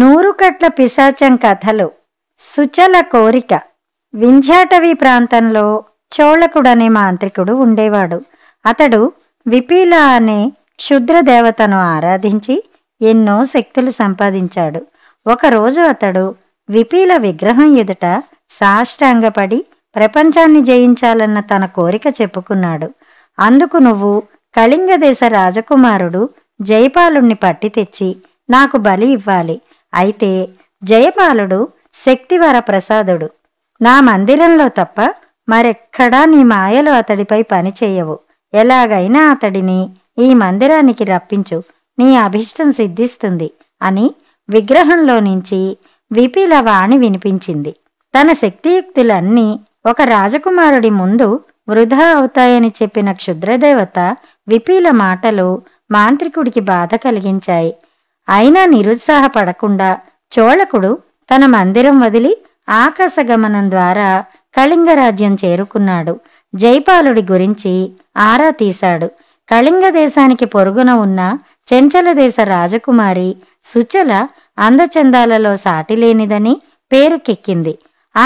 నూరుకట్ల పిశాచం కథలు సుచల కోరిక వింధ్యాటవి ప్రాంతంలో చోళకుడనే మాంత్రికుడు ఉండేవాడు అతడు విపీల అనే క్షుద్ర దేవతను ఆరాధించి ఎన్నో శక్తులు సంపాదించాడు ఒకరోజు అతడు విపీల విగ్రహం ఎదుట సాష్టాంగపడి ప్రపంచాన్ని జయించాలన్న తన కోరిక చెప్పుకున్నాడు అందుకు నువ్వు కళింగ దేశ రాజకుమారుడు జయపాలుణ్ణి పట్టి తెచ్చి నాకు బలి ఇవ్వాలి అయితే జయపాలుడు శక్తివర ప్రసాదుడు నా మందిరంలో తప్ప మరెక్కడా నీ మాయలు అతడిపై పనిచేయవు ఎలాగైనా అతడిని ఈ మందిరానికి రప్పించు నీ అభిష్టం సిద్ధిస్తుంది అని విగ్రహంలో నుంచి విపిల వాణి వినిపించింది తన శక్తియుక్తులన్నీ ఒక రాజకుమారుడి ముందు వృధా అవుతాయని చెప్పిన క్షుద్రదేవత విపిల మాటలు మాంత్రికుడికి బాధ కలిగించాయి అయినా నిరుత్సాహపడకుండా చోళకుడు తన మందిరం వదిలి ఆకాశగమనం ద్వారా కళింగరాజ్యం చేరుకున్నాడు జైపాలుడి గురించి ఆరా తీశాడు కళింగ దేశానికి పొరుగున ఉన్న చెంచల దేశ రాజకుమారి సుచల అందచందాలలో సాటిలేనిదని పేరుకెక్కింది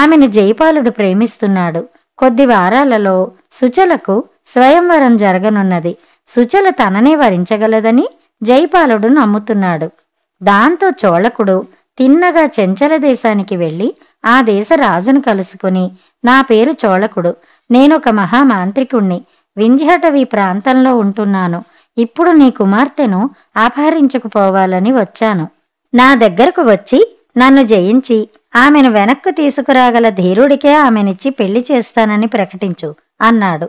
ఆమెను జైపాలుడు ప్రేమిస్తున్నాడు కొద్ది వారాలలో సుచలకు స్వయంవరం జరగనున్నది సుచల తననే వరించగలదని జైపాలుడు నమ్ముతున్నాడు దాంతో చోళకుడు తిన్నగా చెంచల దేశానికి వెళ్ళి ఆ దేశ రాజును కలుసుకుని నా పేరు చోళకుడు నేనొక మహామాంత్రికుణ్ణి వింధ్యాటవి ప్రాంతంలో ఉంటున్నాను ఇప్పుడు నీ కుమార్తెను అపహరించుకుపోవాలని వచ్చాను నా దగ్గరకు వచ్చి నన్ను జయించి ఆమెను వెనక్కు తీసుకురాగల ధీరుడికే ఆమెనిచ్చి పెళ్లి చేస్తానని ప్రకటించు అన్నాడు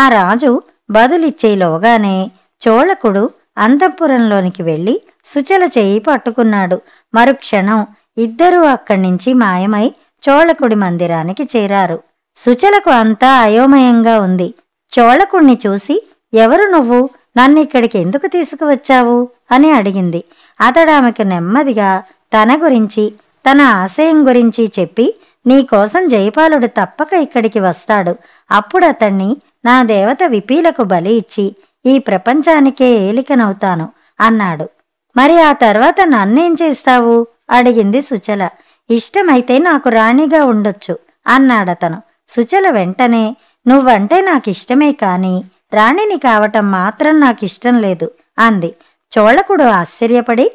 ఆ రాజు బదులిచ్చేలోగానే చోళకుడు అంతఃపురంలోనికి వెళ్ళి సుచల చేయి పట్టుకున్నాడు మరుక్షణం ఇద్దరూ అక్కడి నుంచి మాయమై చోళకుడి మందిరానికి చేరారు సుచలకు అంతా అయోమయంగా ఉంది చోళకుణ్ణి చూసి ఎవరు నువ్వు నన్ను ఇక్కడికి ఎందుకు తీసుకువచ్చావు అని అడిగింది అతడు ఆమెకు నెమ్మదిగా తన గురించి తన ఆశయం గురించి చెప్పి నీకోసం జయపాలుడు తప్పక ఇక్కడికి వస్తాడు అప్పుడు నా దేవత విపీలకు బలి ఇచ్చి ఈ ప్రపంచానికే ఏలికనవుతాను అన్నాడు మరి ఆ తర్వాత నన్నేం చేస్తావు అడిగింది సుచల ఇష్టమైతే నాకు రాణిగా ఉండొచ్చు అన్నాడతను సుచల వెంటనే నువ్వంటే నాకిష్టమే కానీ రాణిని కావటం మాత్రం నాకిష్టం లేదు అంది చోళకుడు ఆశ్చర్యపడి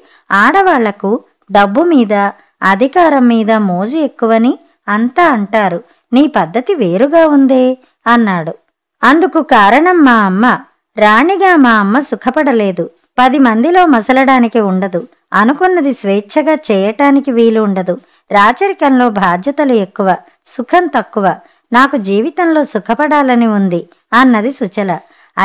ఆడవాళ్లకు డబ్బు మీద అధికారం మీద మోజు ఎక్కువని అంతా అంటారు నీ పద్ధతి వేరుగా ఉందే అన్నాడు అందుకు కారణం మా అమ్మ రాణిగా మా అమ్మ సుఖపడలేదు పది మందిలో మసలడానికి ఉండదు అనుకున్నది స్వేచ్ఛగా చేయటానికి వీలు ఉండదు రాచరికంలో బాధ్యతలు ఎక్కువ సుఖం తక్కువ నాకు జీవితంలో సుఖపడాలని ఉంది అన్నది సుచల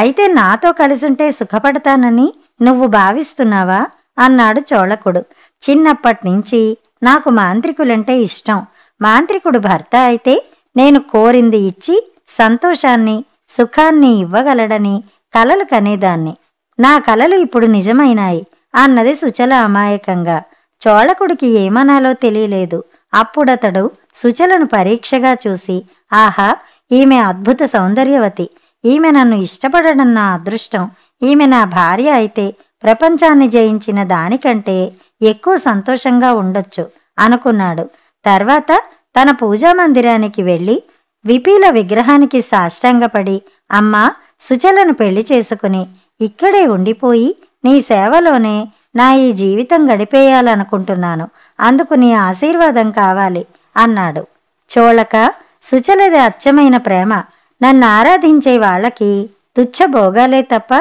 అయితే నాతో కలిసుంటే సుఖపడతానని నువ్వు భావిస్తున్నావా అన్నాడు చోళకుడు చిన్నప్పటి నుంచి నాకు మాంత్రికులంటే ఇష్టం మాంత్రికుడు భర్త అయితే నేను కోరింది ఇచ్చి సంతోషాన్ని సుఖాన్ని ఇవ్వగలడని కలలు కనేదాన్ని నా కలలు ఇప్పుడు నిజమైనాయి అన్నది సుచల అమాయకంగా చోళకుడికి ఏమనాలో తెలియలేదు అప్పుడతడు సుచలను పరీక్షగా చూసి ఆహా ఈమె అద్భుత సౌందర్యవతి ఈమె నన్ను ఇష్టపడడం నా అదృష్టం ఈమె నా భార్య అయితే ప్రపంచాన్ని జయించిన దానికంటే ఎక్కువ సంతోషంగా ఉండొచ్చు అనుకున్నాడు తర్వాత తన పూజా మందిరానికి వెళ్ళి విపీల విగ్రహానికి సాష్టాంగపడి అమ్మా సుచలను పెళ్లి చేసుకుని ఇక్కడే ఉండిపోయి నీ సేవలోనే నా ఈ జీవితం గడిపేయాలనుకుంటున్నాను అందుకు నీ ఆశీర్వాదం కావాలి అన్నాడు చోళక సుచలది అచ్చమైన ప్రేమ నన్ను ఆరాధించే వాళ్ళకి తుచ్చభోగాలే తప్ప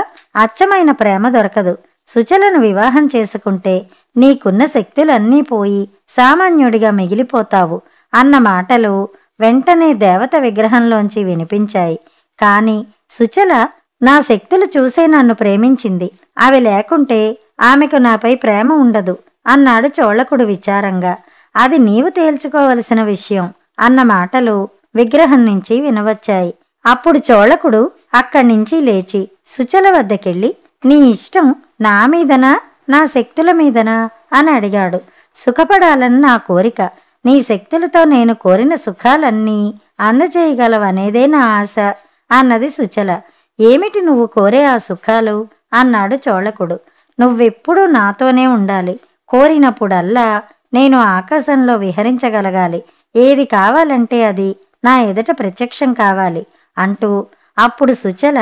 అచ్చమైన ప్రేమ దొరకదు సుచలను వివాహం చేసుకుంటే నీకున్న శక్తులన్నీ పోయి సామాన్యుడిగా మిగిలిపోతావు అన్న మాటలు వెంటనే దేవత విగ్రహంలోంచి వినిపించాయి కానీ సుచల నా శక్తులు చూసే నన్ను ప్రేమించింది అవి లేకుంటే ఆమెకు నాపై ప్రేమ ఉండదు అన్నాడు చోళకుడు విచారంగా అది నీవు తేల్చుకోవలసిన విషయం అన్న మాటలు విగ్రహం నుంచి వినవచ్చాయి అప్పుడు చోళకుడు అక్కడి నుంచి లేచి సుచల వద్దకెళ్ళి నీ ఇష్టం నా మీదనా నా శక్తుల మీదనా అని అడిగాడు సుఖపడాలని నా కోరిక నీ శక్తులతో నేను కోరిన సుఖాలన్నీ అందజేయగలవనేదే నా ఆశ అన్నది సుచల ఏమిటి నువ్వు కోరే ఆ సుఖాలు అన్నాడు చోళకుడు నువ్వెప్పుడూ నాతోనే ఉండాలి కోరినప్పుడల్లా నేను ఆకాశంలో విహరించగలగాలి ఏది కావాలంటే అది నా ఎదుట ప్రత్యక్షం కావాలి అంటూ అప్పుడు సుచల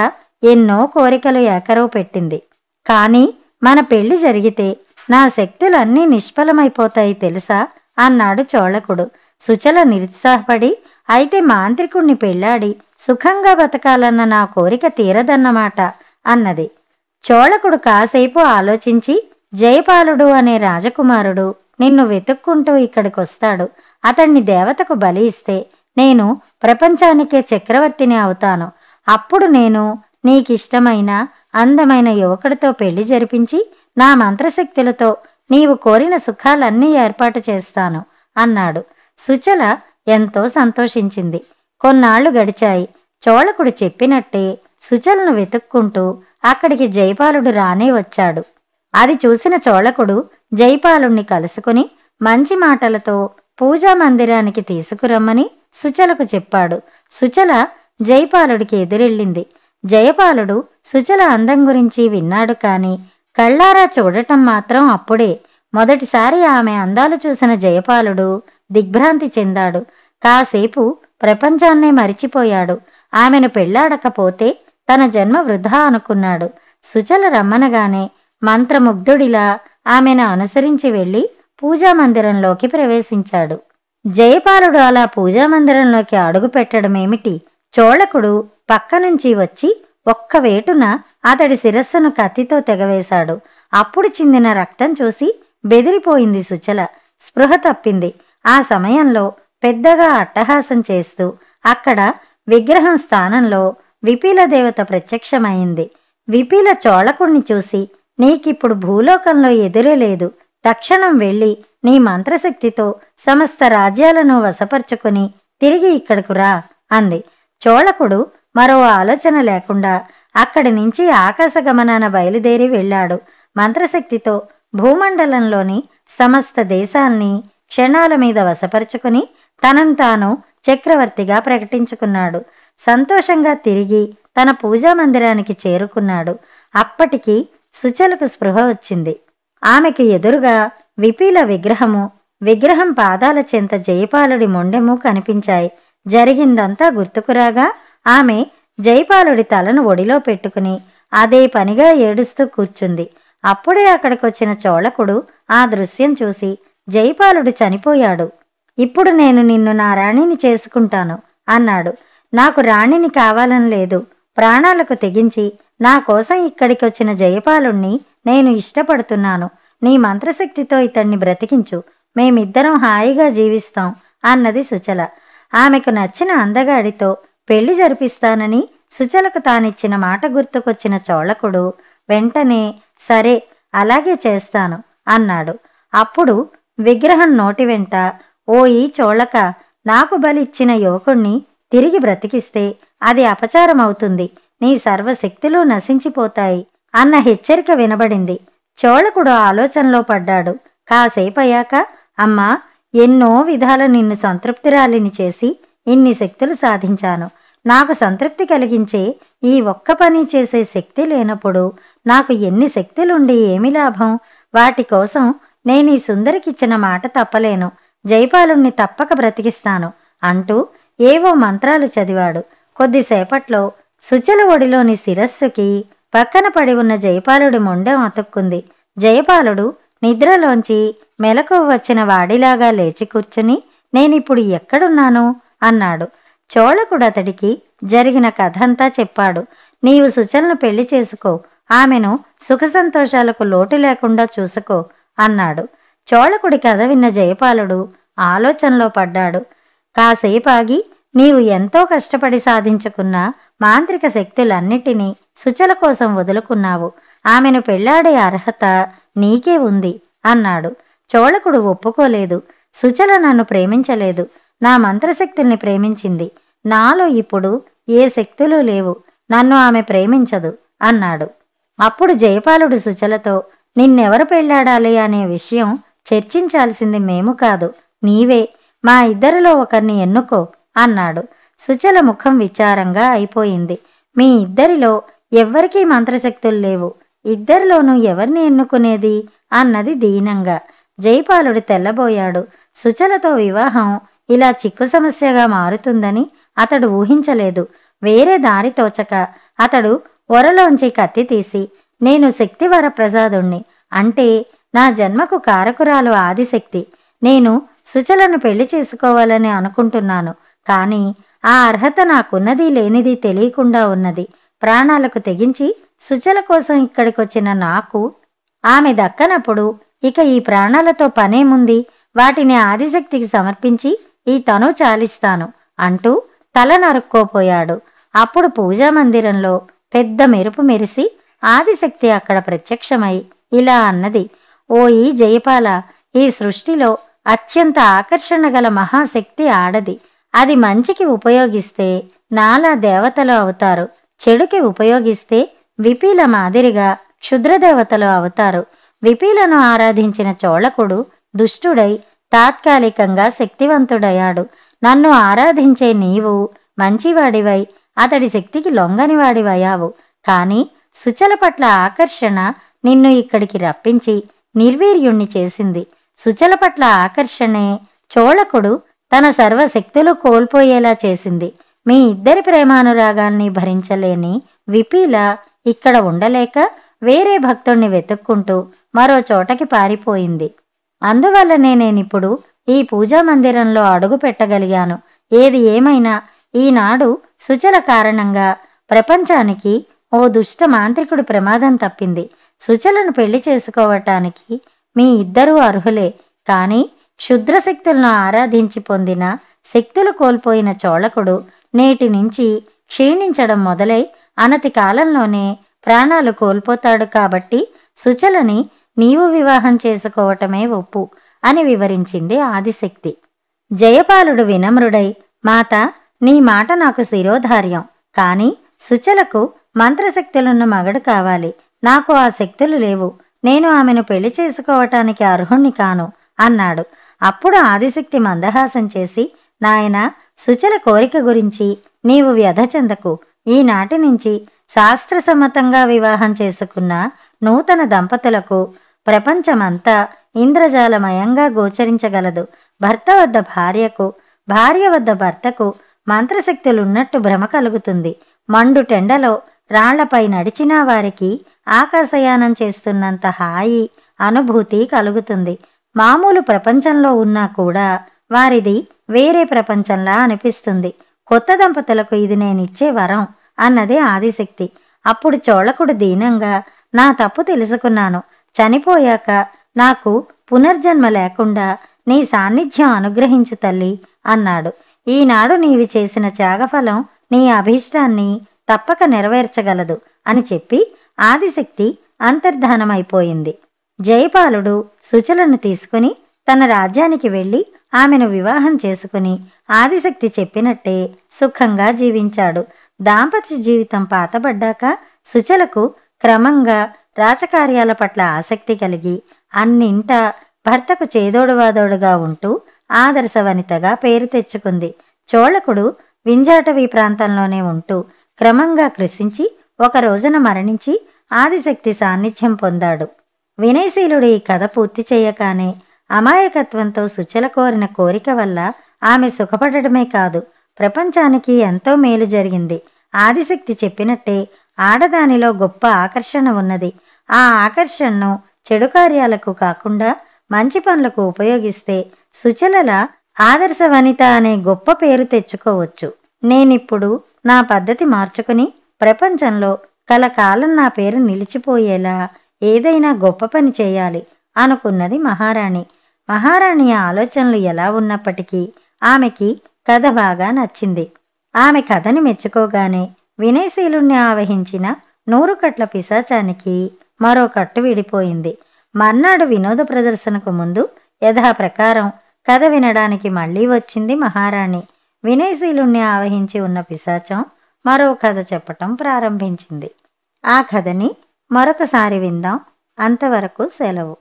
ఎన్నో కోరికలు ఏకరవు పెట్టింది కానీ మన పెళ్లి జరిగితే నా శక్తులన్నీ నిష్ఫలమైపోతాయి తెలుసా అన్నాడు చోళకుడు సుచల నిరుత్సాహపడి అయితే మాంత్రికుణ్ణి పెళ్ళాడి సుఖంగా బతకాలన్న నా కోరిక తీరదన్నమాట అన్నది చోళకుడు కాసేపు ఆలోచించి జయపాలుడు అనే రాజకుమారుడు నిన్ను వెతుక్కుంటూ ఇక్కడికొస్తాడు అతణ్ణి దేవతకు బలి ఇస్తే నేను ప్రపంచానికే చక్రవర్తిని అవుతాను అప్పుడు నేను నీకిష్టమైన అందమైన యువకుడితో పెళ్లి జరిపించి నా మంత్రశక్తులతో నీవు కోరిన సుఖాలన్నీ ఏర్పాటు చేస్తాను అన్నాడు సుచల ఎంతో సంతోషించింది కొన్నాళ్లు గడిచాయి చోళకుడు చెప్పినట్టే సుచలను వెతుక్కుంటూ అక్కడికి జైపాలుడు రానే వచ్చాడు అది చూసిన చోళకుడు జైపాలుణ్ణి కలుసుకుని మంచి మాటలతో పూజా మందిరానికి తీసుకురమ్మని సుచలకు చెప్పాడు సుచల జైపాలుడికి ఎదురెళ్ళింది జయపాలుడు సుచల అందం గురించి విన్నాడు కాని కళ్ళారా చూడటం మాత్రం అప్పుడే మొదటిసారి ఆమె అందాలు చూసిన జయపాలుడు దిగ్భ్రాంతి చెందాడు కాసేపు ప్రపంచాన్నే మరిచిపోయాడు ఆమెను పెళ్లాడకపోతే తన జన్మ వృధా అనుకున్నాడు సుచల రమ్మనగానే మంత్రముగ్ధుడిలా ఆమెను అనుసరించి వెళ్ళి పూజామందిరంలోకి ప్రవేశించాడు జయపాలుడు అలా పూజామందిరంలోకి అడుగు పెట్టడమేమిటి చోళకుడు పక్కనుంచి వచ్చి ఒక్క వేటున అతడి శిరస్సును కత్తితో తెగవేశాడు అప్పుడు చిందిన రక్తం చూసి బెదిరిపోయింది సుచల స్పృహ తప్పింది ఆ సమయంలో పెద్దగా అట్టహాసం చేస్తూ అక్కడ విగ్రహం స్థానంలో విపిల దేవత ప్రత్యక్షమైంది విపిల చోళకుణ్ణి చూసి నీకిప్పుడు భూలోకంలో ఎదురే లేదు తక్షణం వెళ్ళి నీ మంత్రశక్తితో సమస్త రాజ్యాలను వశపరుచుకుని తిరిగి ఇక్కడకు రా అంది చోళకుడు మరో ఆలోచన లేకుండా అక్కడి నుంచి ఆకాశగమనాన బయలుదేరి వెళ్ళాడు మంత్రశక్తితో భూమండలంలోని సమస్త దేశాన్ని క్షణాల మీద వశపరుచుకుని తనను తాను చక్రవర్తిగా ప్రకటించుకున్నాడు సంతోషంగా తిరిగి తన పూజా మందిరానికి చేరుకున్నాడు అప్పటికి సుచలకు స్పృహ వచ్చింది ఆమెకు ఎదురుగా విపీల విగ్రహము విగ్రహం పాదాల చెంత జయపాలుడి మొండెము కనిపించాయి జరిగిందంతా గుర్తుకురాగా ఆమె జయపాలుడి తలను ఒడిలో పెట్టుకుని అదే పనిగా ఏడుస్తూ కూర్చుంది అప్పుడే అక్కడికొచ్చిన చోళకుడు ఆ దృశ్యం చూసి జయపాలుడు చనిపోయాడు ఇప్పుడు నేను నిన్ను నా రాణిని చేసుకుంటాను అన్నాడు నాకు రాణిని కావాలని లేదు ప్రాణాలకు తెగించి నా కోసం ఇక్కడికొచ్చిన జయపాలుణ్ణి నేను ఇష్టపడుతున్నాను నీ మంత్రశక్తితో ఇతన్ని బ్రతికించు మేమిద్దరం హాయిగా జీవిస్తాం అన్నది సుచల ఆమెకు నచ్చిన అందగాడితో పెళ్లి జరిపిస్తానని సుచలకు తానిచ్చిన మాట గుర్తుకొచ్చిన చోళకుడు వెంటనే సరే అలాగే చేస్తాను అన్నాడు అప్పుడు విగ్రహం నోటి వెంట ఓ ఈ చోళక నాకు బలిచ్చిన యువకుణ్ణి తిరిగి బ్రతికిస్తే అది అపచారమవుతుంది నీ సర్వశక్తులు నశించిపోతాయి అన్న హెచ్చరిక వినబడింది చోళకుడు ఆలోచనలో పడ్డాడు కాసేపయ్యాక అమ్మా ఎన్నో విధాల నిన్ను సంతృప్తిరాలిని చేసి ఇన్ని శక్తులు సాధించాను నాకు సంతృప్తి కలిగించే ఈ ఒక్క పని చేసే శక్తి లేనప్పుడు నాకు ఎన్ని శక్తులుండి ఏమి లాభం వాటి కోసం నేను ఈ సుందరికిచ్చిన మాట తప్పలేను జైపాలుణ్ణి తప్పక బ్రతికిస్తాను అంటూ ఏవో మంత్రాలు చదివాడు కొద్దిసేపట్లో సుచల ఒడిలోని శిరస్సుకి పక్కన పడి ఉన్న జయపాలుడి మొండెం అతుక్కుంది జయపాలుడు నిద్రలోంచి మెలకు వచ్చిన వాడిలాగా లేచి కూర్చుని నేనిప్పుడు ఎక్కడున్నాను అన్నాడు చోళకుడు అతడికి జరిగిన కథంతా చెప్పాడు నీవు సుచలను పెళ్లి చేసుకో ఆమెను సుఖ సంతోషాలకు లోటు లేకుండా చూసుకో అన్నాడు చోళకుడి కథ విన్న జయపాలుడు ఆలోచనలో పడ్డాడు కాసేపాగి నీవు ఎంతో కష్టపడి సాధించుకున్న మాంత్రిక శక్తులన్నిటినీ సుచల కోసం వదులుకున్నావు ఆమెను పెళ్లాడే అర్హత నీకే ఉంది అన్నాడు చోళకుడు ఒప్పుకోలేదు సుచల నన్ను ప్రేమించలేదు నా మంత్రశక్తుల్ని ప్రేమించింది నాలో ఇప్పుడు ఏ శక్తులు లేవు నన్ను ఆమె ప్రేమించదు అన్నాడు అప్పుడు జయపాలుడు సుచలతో నిన్నెవరు పెళ్లాడాలి అనే విషయం చర్చించాల్సింది మేము కాదు నీవే మా ఇద్దరిలో ఒకరిని ఎన్నుకో అన్నాడు సుచల ముఖం విచారంగా అయిపోయింది మీ ఇద్దరిలో ఎవ్వరికీ మంత్రశక్తులు లేవు ఇద్దరిలోనూ ఎవరిని ఎన్నుకునేది అన్నది దీనంగా జైపాలుడు తెల్లబోయాడు సుచలతో వివాహం ఇలా చిక్కు సమస్యగా మారుతుందని అతడు ఊహించలేదు వేరే దారి తోచక అతడు ఒరలోంచి కత్తి తీసి నేను శక్తివర ప్రసాదుణ్ణి అంటే నా జన్మకు కారకురాలు ఆదిశక్తి నేను సుచలను పెళ్లి చేసుకోవాలని అనుకుంటున్నాను కానీ ఆ అర్హత నాకున్నది లేనిది తెలియకుండా ఉన్నది ప్రాణాలకు తెగించి సుచల కోసం ఇక్కడికొచ్చిన నాకు ఆమె దక్కనప్పుడు ఇక ఈ ప్రాణాలతో పనేముంది వాటిని ఆదిశక్తికి సమర్పించి ఈ తను చాలిస్తాను అంటూ తల నరుక్కోపోయాడు అప్పుడు పూజా మందిరంలో పెద్ద మెరుపు మెరిసి ఆదిశక్తి అక్కడ ప్రత్యక్షమై ఇలా అన్నది ఓ ఈ జయపాల ఈ సృష్టిలో అత్యంత ఆకర్షణ గల మహాశక్తి ఆడది అది మంచికి ఉపయోగిస్తే నాలా దేవతలు అవుతారు చెడుకి ఉపయోగిస్తే విపీల మాదిరిగా క్షుద్రదేవతలు అవుతారు విపీలను ఆరాధించిన చోళకుడు దుష్టుడై తాత్కాలికంగా శక్తివంతుడయ్యాడు నన్ను ఆరాధించే నీవు మంచివాడివై అతడి శక్తికి లొంగనివాడివయ్యావు కానీ సుచల పట్ల ఆకర్షణ నిన్ను ఇక్కడికి రప్పించి నిర్వీర్యుణ్ణి చేసింది సుచల పట్ల ఆకర్షణే చోళకుడు తన సర్వశక్తులు కోల్పోయేలా చేసింది మీ ఇద్దరి ప్రేమానురాగాల్ని భరించలేని విపీల ఇక్కడ ఉండలేక వేరే భక్తుణ్ణి వెతుక్కుంటూ మరో చోటకి పారిపోయింది అందువల్లనే నేనిప్పుడు ఈ పూజా మందిరంలో అడుగు పెట్టగలిగాను ఏది ఏమైనా ఈనాడు సుచల కారణంగా ప్రపంచానికి ఓ దుష్ట మాంత్రికుడు ప్రమాదం తప్పింది సుచలను పెళ్లి చేసుకోవటానికి మీ ఇద్దరూ అర్హులే కానీ క్షుద్రశక్తులను ఆరాధించి పొందిన శక్తులు కోల్పోయిన చోళకుడు నేటి నుంచి క్షీణించడం మొదలై అనతి కాలంలోనే ప్రాణాలు కోల్పోతాడు కాబట్టి సుచలని నీవు వివాహం చేసుకోవటమే ఒప్పు అని వివరించింది ఆదిశక్తి జయపాలుడు వినమ్రుడై మాత నీ మాట నాకు శిరోధార్యం కానీ సుచలకు మంత్రశక్తులున్న మగడు కావాలి నాకు ఆ శక్తులు లేవు నేను ఆమెను పెళ్లి చేసుకోవటానికి అర్హుణ్ణి కాను అన్నాడు అప్పుడు ఆదిశక్తి మందహాసం చేసి నాయన సుచల కోరిక గురించి నీవు వ్యధ చెందకు ఈనాటి నుంచి శాస్త్రసమ్మతంగా వివాహం చేసుకున్న నూతన దంపతులకు ప్రపంచమంతా ఇంద్రజాలమయంగా గోచరించగలదు భర్త వద్ద భార్యకు భార్య వద్ద భర్తకు మంత్రశక్తులున్నట్టు భ్రమ కలుగుతుంది మండు టెండలో రాళ్లపై నడిచినా వారికి ఆకాశయానం చేస్తున్నంత హాయి అనుభూతి కలుగుతుంది మామూలు ప్రపంచంలో ఉన్నా కూడా వారిది వేరే ప్రపంచంలా అనిపిస్తుంది కొత్త దంపతులకు ఇది నేనిచ్చే వరం అన్నదే ఆదిశక్తి అప్పుడు చోళకుడు దీనంగా నా తప్పు తెలుసుకున్నాను చనిపోయాక నాకు పునర్జన్మ లేకుండా నీ సాన్నిధ్యం అనుగ్రహించు తల్లి అన్నాడు ఈనాడు నీవి చేసిన త్యాగఫలం నీ అభీష్టాన్ని తప్పక నెరవేర్చగలదు అని చెప్పి ఆదిశక్తి అంతర్ధానమైపోయింది జయపాలుడు సుచలను తీసుకుని తన రాజ్యానికి వెళ్ళి ఆమెను వివాహం చేసుకుని ఆదిశక్తి చెప్పినట్టే సుఖంగా జీవించాడు దాంపత్య జీవితం పాతబడ్డాక సుచలకు క్రమంగా రాజకార్యాల పట్ల ఆసక్తి కలిగి అన్నింటా భర్తకు చేదోడువాదోడుగా ఉంటూ ఆదర్శవనితగా పేరు తెచ్చుకుంది చోళకుడు వింజాటవి ప్రాంతంలోనే ఉంటూ క్రమంగా కృషించి ఒక రోజున మరణించి ఆదిశక్తి సాన్నిధ్యం పొందాడు వినయశీలుడు ఈ కథ పూర్తి చేయగానే అమాయకత్వంతో సుచల కోరిన కోరిక వల్ల ఆమె సుఖపడటమే కాదు ప్రపంచానికి ఎంతో మేలు జరిగింది ఆదిశక్తి చెప్పినట్టే ఆడదానిలో గొప్ప ఆకర్షణ ఉన్నది ఆ ఆకర్షణను చెడు కార్యాలకు కాకుండా మంచి పనులకు ఉపయోగిస్తే సుచలల ఆదర్శ వనిత అనే గొప్ప పేరు తెచ్చుకోవచ్చు నేనిప్పుడు నా పద్ధతి మార్చుకుని ప్రపంచంలో కలకాలం నా పేరు నిలిచిపోయేలా ఏదైనా గొప్ప పని చేయాలి అనుకున్నది మహారాణి మహారాణి ఆలోచనలు ఎలా ఉన్నప్పటికీ ఆమెకి కథ బాగా నచ్చింది ఆమె కథని మెచ్చుకోగానే వినయశీలుణ్ణి ఆవహించిన నూరు కట్ల పిశాచానికి మరో కట్టు విడిపోయింది మర్నాడు వినోద ప్రదర్శనకు ముందు యథాప్రకారం కథ వినడానికి మళ్ళీ వచ్చింది మహారాణి వినయశీలుణ్ణి ఆవహించి ఉన్న పిశాచం మరో కథ చెప్పటం ప్రారంభించింది ఆ కథని మరొకసారి విందాం అంతవరకు సెలవు